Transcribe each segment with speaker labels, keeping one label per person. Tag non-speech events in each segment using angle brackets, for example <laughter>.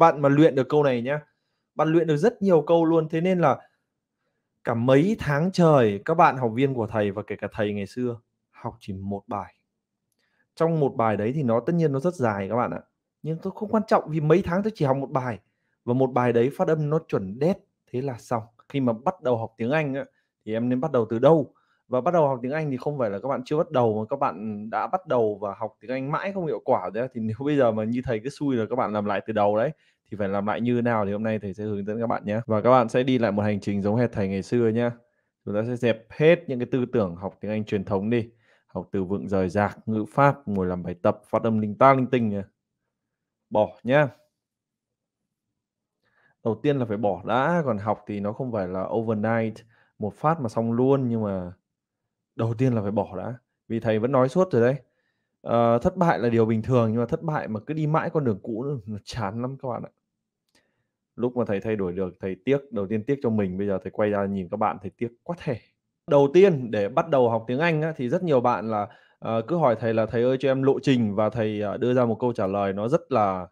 Speaker 1: bạn mà luyện được câu này nhá bạn luyện được rất nhiều câu luôn thế nên là cả mấy tháng trời các bạn học viên của thầy và kể cả thầy ngày xưa học chỉ một bài trong một bài đấy thì nó tất nhiên nó rất dài các bạn ạ nhưng tôi không quan trọng vì mấy tháng tôi chỉ học một bài và một bài đấy phát âm nó chuẩn đét thế là xong khi mà bắt đầu học tiếng anh á, thì em nên bắt đầu từ đâu và bắt đầu học tiếng Anh thì không phải là các bạn chưa bắt đầu mà các bạn đã bắt đầu và học tiếng Anh mãi không hiệu quả đấy thì nếu <laughs> bây giờ mà như thầy cứ xui là các bạn làm lại từ đầu đấy thì phải làm lại như nào thì hôm nay thầy sẽ hướng dẫn các bạn nhé và các bạn sẽ đi lại một hành trình giống hệt thầy ngày xưa nhé chúng ta sẽ dẹp hết những cái tư tưởng học tiếng Anh truyền thống đi học từ vựng rời rạc ngữ pháp ngồi làm bài tập phát âm linh ta linh tinh nhé. bỏ nhé đầu tiên là phải bỏ đã còn học thì nó không phải là overnight một phát mà xong luôn nhưng mà đầu tiên là phải bỏ đã vì thầy vẫn nói suốt rồi đấy à, thất bại là điều bình thường nhưng mà thất bại mà cứ đi mãi con đường cũ nó chán lắm các bạn ạ lúc mà thầy thay đổi được thầy tiếc đầu tiên tiếc cho mình bây giờ thầy quay ra nhìn các bạn thầy tiếc quá thể đầu tiên để bắt đầu học tiếng Anh á, thì rất nhiều bạn là uh, cứ hỏi thầy là thầy ơi cho em lộ trình và thầy uh, đưa ra một câu trả lời nó rất là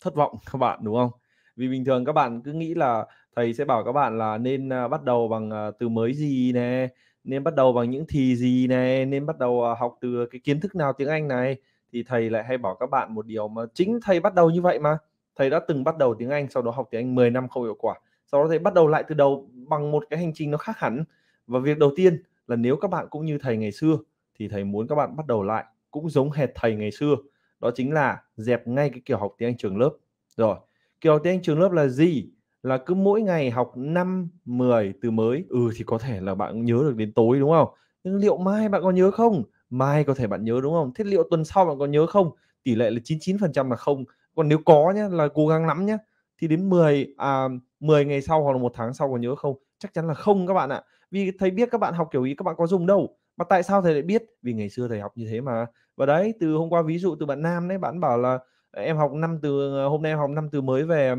Speaker 1: thất vọng <laughs> các bạn đúng không? Vì bình thường các bạn cứ nghĩ là thầy sẽ bảo các bạn là nên uh, bắt đầu bằng uh, từ mới gì nè, nên bắt đầu bằng những thì gì này nên bắt đầu à, học từ cái kiến thức nào tiếng Anh này thì thầy lại hay bảo các bạn một điều mà chính thầy bắt đầu như vậy mà thầy đã từng bắt đầu tiếng Anh sau đó học tiếng Anh 10 năm không hiệu quả sau đó thầy bắt đầu lại từ đầu bằng một cái hành trình nó khác hẳn và việc đầu tiên là nếu các bạn cũng như thầy ngày xưa thì thầy muốn các bạn bắt đầu lại cũng giống hệt thầy ngày xưa đó chính là dẹp ngay cái kiểu học tiếng Anh trường lớp rồi kiểu học tiếng Anh trường lớp là gì là cứ mỗi ngày học 5, 10 từ mới ừ thì có thể là bạn nhớ được đến tối đúng không nhưng liệu mai bạn có nhớ không mai có thể bạn nhớ đúng không thế liệu tuần sau bạn có nhớ không tỷ lệ là 99% là không còn nếu có nhé là cố gắng lắm nhé thì đến 10 à 10 ngày sau hoặc là một tháng sau có nhớ không chắc chắn là không các bạn ạ vì thầy biết các bạn học kiểu ý các bạn có dùng đâu mà tại sao thầy lại biết vì ngày xưa thầy học như thế mà và đấy từ hôm qua ví dụ từ bạn nam đấy bạn bảo là em học năm từ hôm nay em học năm từ mới về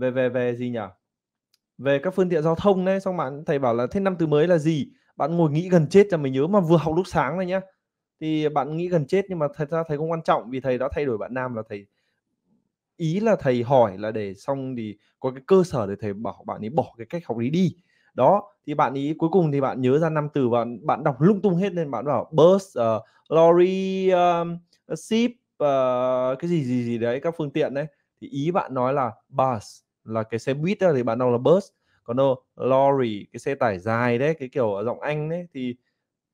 Speaker 1: về về về gì nhỉ về các phương tiện giao thông đấy xong bạn thầy bảo là thế năm từ mới là gì bạn ngồi nghĩ gần chết cho mình nhớ mà vừa học lúc sáng này nhá thì bạn nghĩ gần chết nhưng mà thật ra thầy không quan trọng vì thầy đã thay đổi bạn nam là thầy ý là thầy hỏi là để xong thì có cái cơ sở để thầy bảo bạn ấy bỏ cái cách học lý đi đó thì bạn ý cuối cùng thì bạn nhớ ra năm từ và bạn đọc lung tung hết nên bạn bảo bus uh, lorry um, ship uh, cái gì gì gì đấy các phương tiện đấy thì ý bạn nói là bus là cái xe buýt thì bạn đọc là bus còn đâu lorry cái xe tải dài đấy cái kiểu ở giọng anh đấy thì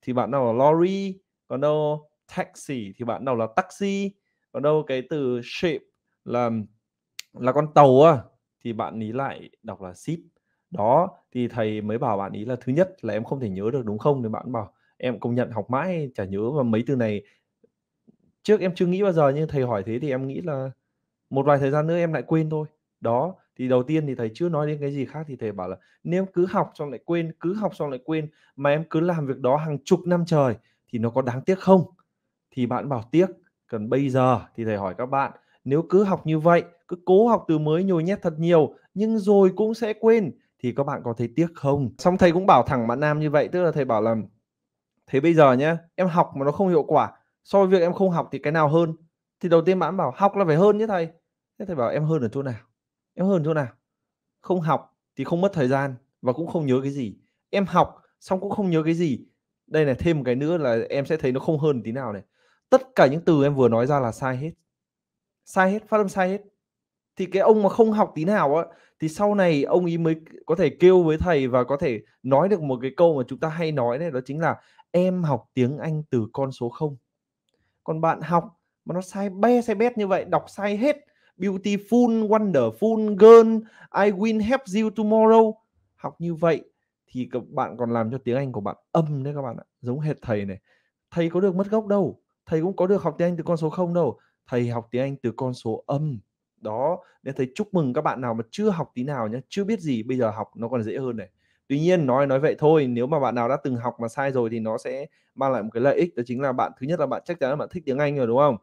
Speaker 1: thì bạn đọc là lorry còn đâu taxi thì bạn đọc là taxi còn đâu cái từ ship là là con tàu à thì bạn ý lại đọc là ship đó thì thầy mới bảo bạn ý là thứ nhất là em không thể nhớ được đúng không thì bạn bảo em công nhận học mãi chả nhớ mà mấy từ này trước em chưa nghĩ bao giờ nhưng thầy hỏi thế thì em nghĩ là một vài thời gian nữa em lại quên thôi đó thì đầu tiên thì thầy chưa nói đến cái gì khác thì thầy bảo là nếu cứ học xong lại quên cứ học xong lại quên mà em cứ làm việc đó hàng chục năm trời thì nó có đáng tiếc không thì bạn bảo tiếc cần bây giờ thì thầy hỏi các bạn nếu cứ học như vậy cứ cố học từ mới nhồi nhét thật nhiều nhưng rồi cũng sẽ quên thì các bạn có thấy tiếc không xong thầy cũng bảo thẳng bạn nam như vậy tức là thầy bảo là thế bây giờ nhá em học mà nó không hiệu quả so với việc em không học thì cái nào hơn thì đầu tiên bạn bảo học là phải hơn nhé thầy thế thầy bảo em hơn ở chỗ nào em hơn chỗ nào không học thì không mất thời gian và cũng không nhớ cái gì em học xong cũng không nhớ cái gì đây này thêm một cái nữa là em sẽ thấy nó không hơn tí nào này tất cả những từ em vừa nói ra là sai hết sai hết phát âm sai hết thì cái ông mà không học tí nào á thì sau này ông ấy mới có thể kêu với thầy và có thể nói được một cái câu mà chúng ta hay nói đấy đó chính là em học tiếng Anh từ con số 0 còn bạn học mà nó sai be sai bét như vậy đọc sai hết beautiful wonderful girl I will help you tomorrow học như vậy thì các bạn còn làm cho tiếng Anh của bạn âm đấy các bạn ạ giống hệt thầy này thầy có được mất gốc đâu thầy cũng có được học tiếng Anh từ con số không đâu thầy học tiếng Anh từ con số âm đó nên thầy chúc mừng các bạn nào mà chưa học tí nào nhé chưa biết gì bây giờ học nó còn dễ hơn này tuy nhiên nói nói vậy thôi nếu mà bạn nào đã từng học mà sai rồi thì nó sẽ mang lại một cái lợi ích đó chính là bạn thứ nhất là bạn chắc chắn là bạn thích tiếng anh rồi đúng không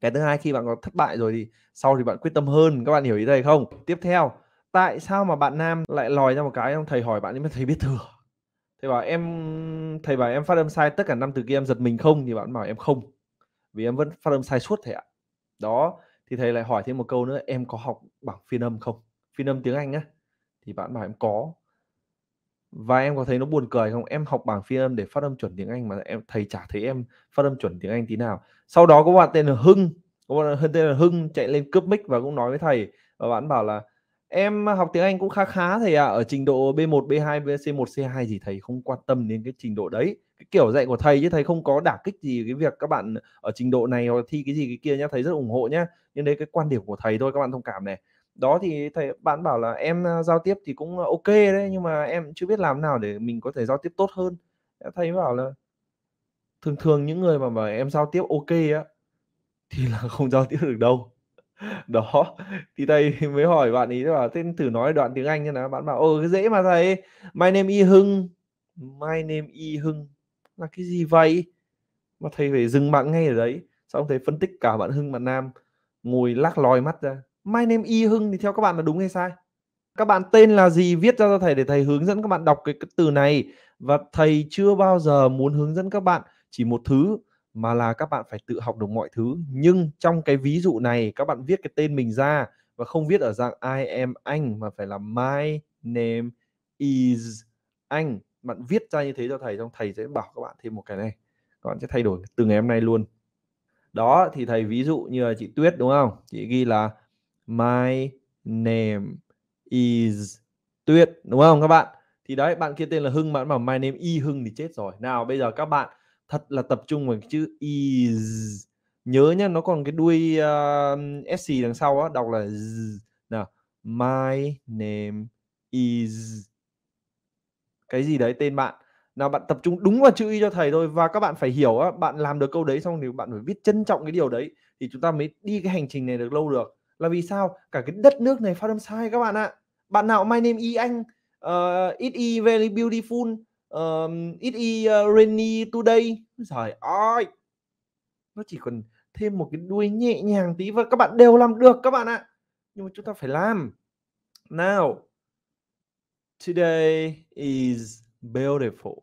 Speaker 1: cái thứ hai khi bạn có thất bại rồi thì sau thì bạn quyết tâm hơn các bạn hiểu ý thầy không tiếp theo tại sao mà bạn nam lại lòi ra một cái ông thầy hỏi bạn nhưng mà thầy biết thừa thầy bảo em thầy bảo em phát âm sai tất cả năm từ kia em giật mình không thì bạn bảo em không vì em vẫn phát âm sai suốt thầy ạ đó thì thầy lại hỏi thêm một câu nữa em có học bảng phiên âm không phiên âm tiếng anh á thì bạn bảo em có và em có thấy nó buồn cười không em học bảng phiên âm để phát âm chuẩn tiếng anh mà em thầy chả thấy em phát âm chuẩn tiếng anh tí nào sau đó có bạn tên là hưng có bạn tên là hưng chạy lên cướp mic và cũng nói với thầy và bạn bảo là em học tiếng anh cũng khá khá thầy ạ à. ở trình độ b1 b2 c1 c2 gì thầy không quan tâm đến cái trình độ đấy cái kiểu dạy của thầy chứ thầy không có đả kích gì cái việc các bạn ở trình độ này hoặc thi cái gì cái kia nhá thầy rất ủng hộ nhá nhưng đấy cái quan điểm của thầy thôi các bạn thông cảm này đó thì thầy bạn bảo là em giao tiếp thì cũng ok đấy nhưng mà em chưa biết làm nào để mình có thể giao tiếp tốt hơn thầy bảo là thường thường những người mà mà em giao tiếp ok á thì là <laughs> không giao tiếp được đâu <laughs> đó thì thầy <laughs> mới hỏi bạn ý là tên thử nói đoạn tiếng Anh như nào bạn bảo ồ cái dễ mà thầy my name y hưng my name y hưng là cái gì vậy mà thầy phải dừng bạn ngay ở đấy xong thầy phân tích cả bạn hưng bạn nam ngồi lắc lòi mắt ra my name y hưng thì theo các bạn là đúng hay sai các bạn tên là gì viết ra cho thầy để thầy hướng dẫn các bạn đọc cái, cái từ này và thầy chưa bao giờ muốn hướng dẫn các bạn chỉ một thứ mà là các bạn phải tự học được mọi thứ nhưng trong cái ví dụ này các bạn viết cái tên mình ra và không viết ở dạng I am anh mà phải là my name is anh bạn viết ra như thế cho thầy trong thầy sẽ bảo các bạn thêm một cái này các bạn sẽ thay đổi từ ngày hôm nay luôn đó thì thầy ví dụ như là chị Tuyết đúng không chị ghi là my name is Tuyết đúng không các bạn? Thì đấy bạn kia tên là Hưng bạn bảo my name y Hưng thì chết rồi. Nào bây giờ các bạn thật là tập trung vào cái chữ is nhớ nhá nó còn cái đuôi uh, um, sc đằng sau á đọc là z. nào my name is cái gì đấy tên bạn nào bạn tập trung đúng vào chữ y cho thầy thôi và các bạn phải hiểu á bạn làm được câu đấy xong thì bạn phải biết trân trọng cái điều đấy thì chúng ta mới đi cái hành trình này được lâu được là vì sao cả cái đất nước này phát âm sai các bạn ạ bạn nào my name y anh uh, it is very beautiful um, it is uh, rainy today trời ơi nó chỉ cần thêm một cái đuôi nhẹ nhàng tí và các bạn đều làm được các bạn ạ nhưng mà chúng ta phải làm now today is beautiful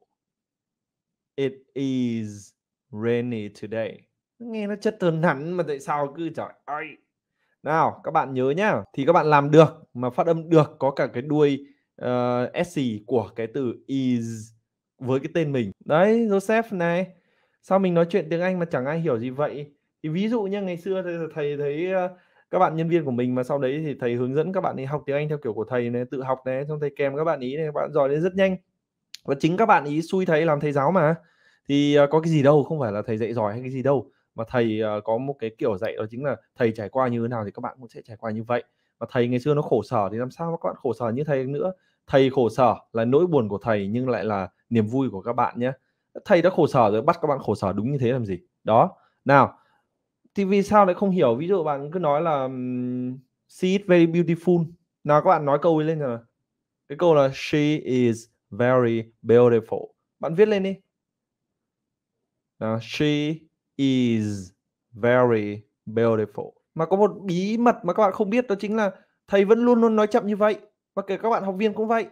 Speaker 1: it is rainy today nghe nó chất hơn hẳn mà tại sao cứ trời ơi nào các bạn nhớ nhá thì các bạn làm được mà phát âm được có cả cái đuôi uh, s của cái từ is với cái tên mình đấy Joseph này sao mình nói chuyện tiếng Anh mà chẳng ai hiểu gì vậy thì ví dụ như ngày xưa thầy thấy ờ, các bạn nhân viên của mình mà sau đấy thì thầy hướng dẫn các bạn đi học tiếng Anh theo kiểu của thầy này tự học này xong thầy kèm các bạn ý này các bạn giỏi lên rất nhanh và chính các bạn ý xui thầy làm thầy giáo mà thì ờ, có cái gì đâu không phải là thầy dạy giỏi hay cái gì đâu mà thầy ờ, có một cái kiểu dạy đó chính là thầy trải qua như thế nào thì các bạn cũng sẽ trải qua như vậy mà thầy ngày xưa nó khổ sở thì làm sao mà các bạn khổ sở như thầy nữa thầy khổ sở là nỗi buồn của thầy nhưng lại là niềm vui của các bạn nhé thầy đã khổ sở rồi bắt các bạn khổ sở đúng như thế làm gì đó nào thì vì sao lại không hiểu ví dụ bạn cứ nói là she is very beautiful nào các bạn nói câu ấy lên nào. cái câu là she is very beautiful bạn viết lên đi nào, she is very beautiful mà có một bí mật mà các bạn không biết đó chính là thầy vẫn luôn luôn nói chậm như vậy và kể các bạn học viên cũng vậy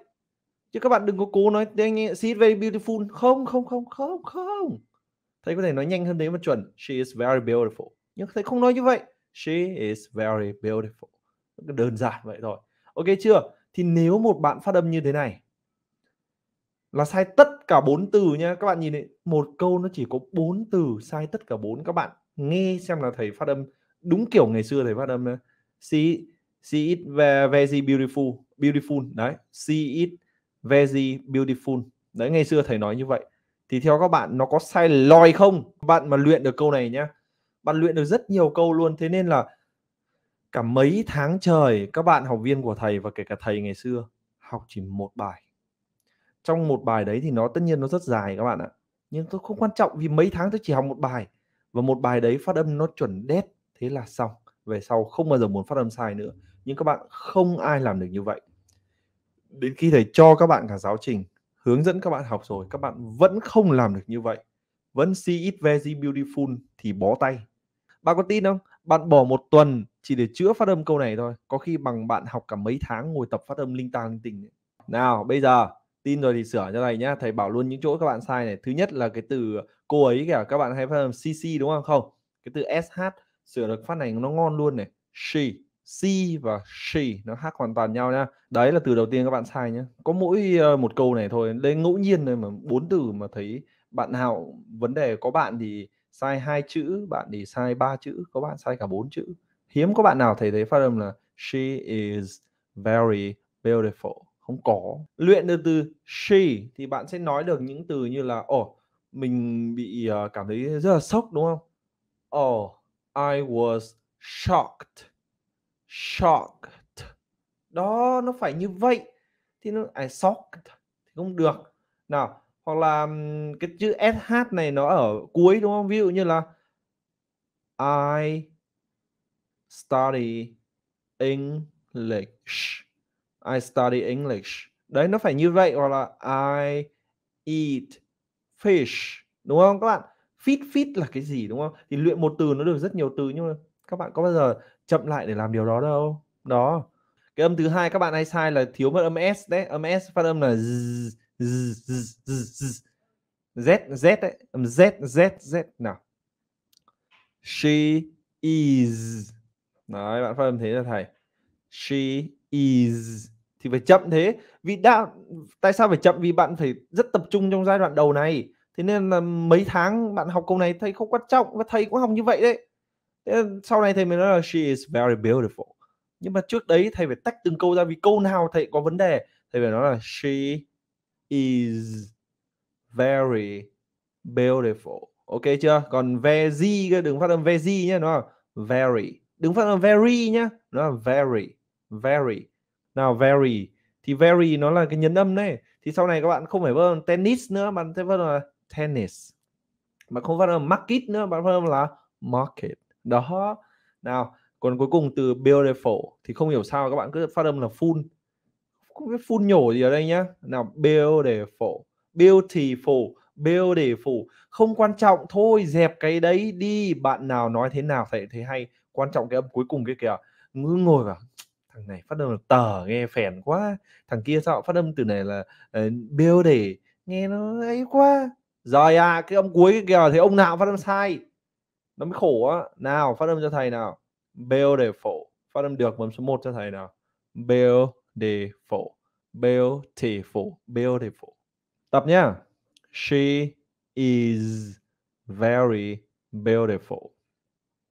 Speaker 1: chứ các bạn đừng có cố nói anh she is very beautiful không không không không không thầy có thể nói nhanh hơn đấy mà chuẩn she is very beautiful nhưng thầy không nói như vậy she is very beautiful đơn giản vậy thôi ok chưa thì nếu một bạn phát âm như thế này là sai tất cả bốn từ nha các bạn nhìn đấy một câu nó chỉ có bốn từ sai tất cả bốn các bạn nghe xem là thầy phát âm đúng kiểu ngày xưa thầy phát âm nữa. see see it very beautiful beautiful đấy see it very beautiful đấy ngày xưa thầy nói như vậy thì theo các bạn nó có sai lòi không bạn mà luyện được câu này nhá bạn luyện được rất nhiều câu luôn thế nên là cả mấy tháng trời các bạn học viên của thầy và kể cả thầy ngày xưa học chỉ một bài trong một bài đấy thì nó tất nhiên nó rất dài các bạn ạ nhưng tôi không quan trọng vì mấy tháng tôi chỉ học một bài và một bài đấy phát âm nó chuẩn đét thế là xong về sau không bao giờ muốn phát âm sai nữa nhưng các bạn không ai làm được như vậy đến khi thầy cho các bạn cả giáo trình hướng dẫn các bạn học rồi các bạn vẫn không làm được như vậy vẫn see it very beautiful thì bó tay bạn có tin không bạn bỏ một tuần chỉ để chữa phát âm câu này thôi có khi bằng bạn học cả mấy tháng ngồi tập phát âm linh tàng linh tình nào bây giờ tin rồi thì sửa cho này nhá thầy bảo luôn những chỗ các bạn sai này thứ nhất là cái từ cô ấy kìa các bạn hay phát âm cc đúng không không cái từ sh sửa được phát này nó ngon luôn này she she và she nó khác hoàn toàn nhau nhá đấy là từ đầu tiên các bạn sai nhá có mỗi ờ, một câu này thôi đây ngẫu nhiên thôi mà bốn từ mà thấy bạn nào vấn đề có bạn thì sai hai chữ bạn thì sai ba chữ có bạn sai cả bốn chữ hiếm có bạn nào thầy thấy phát âm là she is very beautiful không có luyện được từ she thì bạn sẽ nói được những từ như là ồ oh, mình bị ờ, cảm thấy rất là sốc đúng không oh I was shocked shocked đó nó phải như vậy thì nó I shocked thì không được nào hoặc là cái chữ sh này nó ở cuối đúng không ví dụ như là I study English I study English đấy nó phải như vậy hoặc là I eat fish đúng không các bạn fit fit là cái gì đúng không thì luyện một từ nó được rất nhiều từ nhưng mà các bạn có bao giờ chậm lại để làm điều đó đâu đó cái âm thứ hai các bạn hay sai là thiếu mất âm s đấy âm s phát âm là z z z z z z đấy âm z z z nào she is đấy bạn phát âm thế là thầy she is thì phải chậm thế vì đã tại sao phải chậm vì bạn phải rất tập trung trong giai đoạn đầu này thế nên là mấy tháng bạn học câu này thầy không quan trọng và thầy cũng học như vậy đấy thế sau này thầy mới nói là she is very beautiful nhưng mà trước đấy thầy phải tách từng câu ra vì câu nào thầy có vấn đề thầy phải nói là she is very beautiful ok chưa còn very đừng phát âm very nhé nó very đừng phát âm very nhá nó là very very nào very thì very nó là cái nhấn âm đấy thì sau này các bạn không phải vâng tennis nữa bạn sẽ vâng là tennis mà không phát là market nữa bạn phát là market đó nào còn cuối cùng từ beautiful thì không hiểu sao các bạn cứ phát âm là full không biết full nhổ gì ở đây nhá nào beautiful beautiful beautiful không quan trọng thôi dẹp cái đấy đi bạn nào nói thế nào thầy thế hay quan trọng cái âm cuối cùng cái kìa ngư ngồi vào thằng này phát âm là tờ nghe phèn quá thằng kia sao phát âm từ này là uh, bill để nghe nó ấy quá rồi à cái ông cuối kìa thì ông nào phát âm sai nó mới khổ á nào phát âm cho thầy nào bill để phổ phát âm được mầm số 1 cho thầy nào bill để phổ bill thì phổ bill để phổ tập nhá she is very beautiful